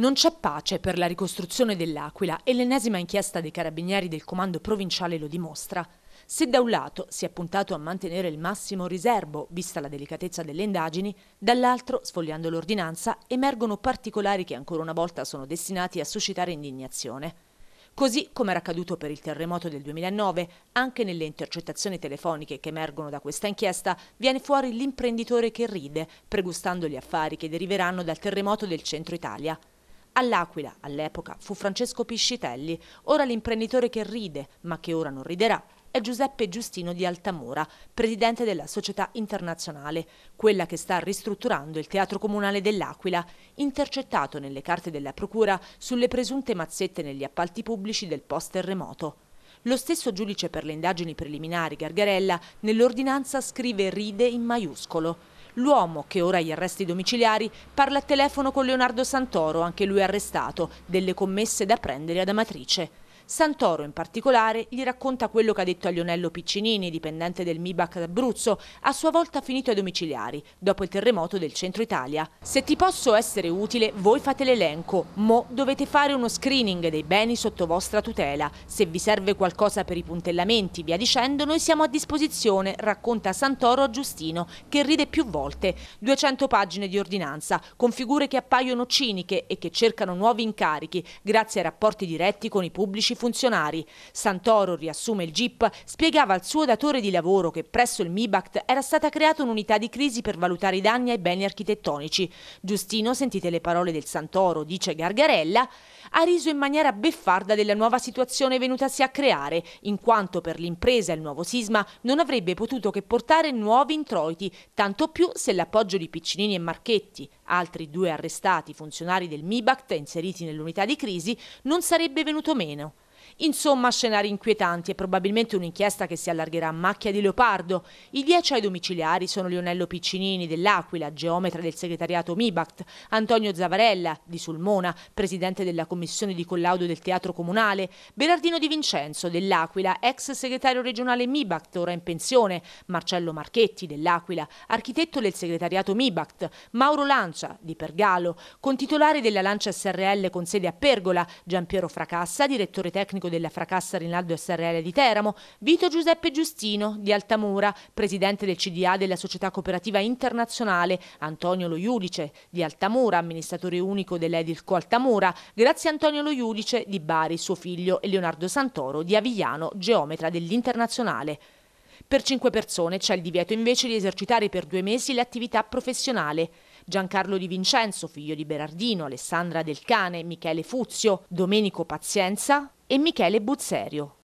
Non c'è pace per la ricostruzione dell'Aquila e l'ennesima inchiesta dei carabinieri del comando provinciale lo dimostra. Se da un lato si è puntato a mantenere il massimo riservo, vista la delicatezza delle indagini, dall'altro, sfogliando l'ordinanza, emergono particolari che ancora una volta sono destinati a suscitare indignazione. Così come era accaduto per il terremoto del 2009, anche nelle intercettazioni telefoniche che emergono da questa inchiesta viene fuori l'imprenditore che ride, pregustando gli affari che deriveranno dal terremoto del centro Italia. All'Aquila, all'epoca, fu Francesco Piscitelli, ora l'imprenditore che ride, ma che ora non riderà, è Giuseppe Giustino di Altamura, presidente della Società Internazionale, quella che sta ristrutturando il Teatro Comunale dell'Aquila, intercettato nelle carte della Procura sulle presunte mazzette negli appalti pubblici del post-terremoto. Lo stesso giudice per le indagini preliminari Gargarella nell'ordinanza scrive ride in maiuscolo. L'uomo, che ora gli arresti domiciliari, parla a telefono con Leonardo Santoro, anche lui arrestato, delle commesse da prendere ad Amatrice. Santoro in particolare gli racconta quello che ha detto a Lionello Piccinini, dipendente del MIBAC d'Abruzzo, a sua volta finito ai domiciliari, dopo il terremoto del centro Italia. Se ti posso essere utile, voi fate l'elenco, mo dovete fare uno screening dei beni sotto vostra tutela. Se vi serve qualcosa per i puntellamenti, via dicendo, noi siamo a disposizione, racconta Santoro a Giustino, che ride più volte. 200 pagine di ordinanza, con figure che appaiono ciniche e che cercano nuovi incarichi, grazie ai rapporti diretti con i pubblici funzionari. Santoro, riassume il GIP, spiegava al suo datore di lavoro che presso il MIBACT era stata creata un'unità di crisi per valutare i danni ai beni architettonici. Giustino, sentite le parole del Santoro, dice Gargarella, ha riso in maniera beffarda della nuova situazione venutasi a creare, in quanto per l'impresa il nuovo sisma non avrebbe potuto che portare nuovi introiti, tanto più se l'appoggio di Piccinini e Marchetti, altri due arrestati funzionari del MIBACT inseriti nell'unità di crisi, non sarebbe venuto meno. Insomma, scenari inquietanti e probabilmente un'inchiesta che si allargherà a macchia di leopardo. I dieci ai domiciliari sono Lionello Piccinini dell'Aquila, geometra del segretariato MIBACT, Antonio Zavarella di Sulmona, presidente della commissione di collaudo del Teatro Comunale, Berardino Di Vincenzo dell'Aquila, ex segretario regionale MIBACT, ora in pensione, Marcello Marchetti dell'Aquila, architetto del segretariato MIBACT, Mauro Lancia di Pergalo, con titolare della Lancia SRL con sede a Pergola, Giampiero Fracassa, direttore tecnico tecnico della Fracassa Rinaldo SRL di Teramo, Vito Giuseppe Giustino di Altamura, presidente del CDA della Società Cooperativa Internazionale, Antonio Lo Iudice di Altamura, amministratore unico dell'Edilco Altamura, grazie Antonio Lo Iudice di Bari, suo figlio e Leonardo Santoro di Avigliano, geometra dell'Internazionale. Per cinque persone c'è il divieto invece di esercitare per due mesi l'attività professionale. Giancarlo Di Vincenzo, figlio di Berardino, Alessandra Del Cane, Michele Fuzio, Domenico Pazienza e Michele Buzzerio.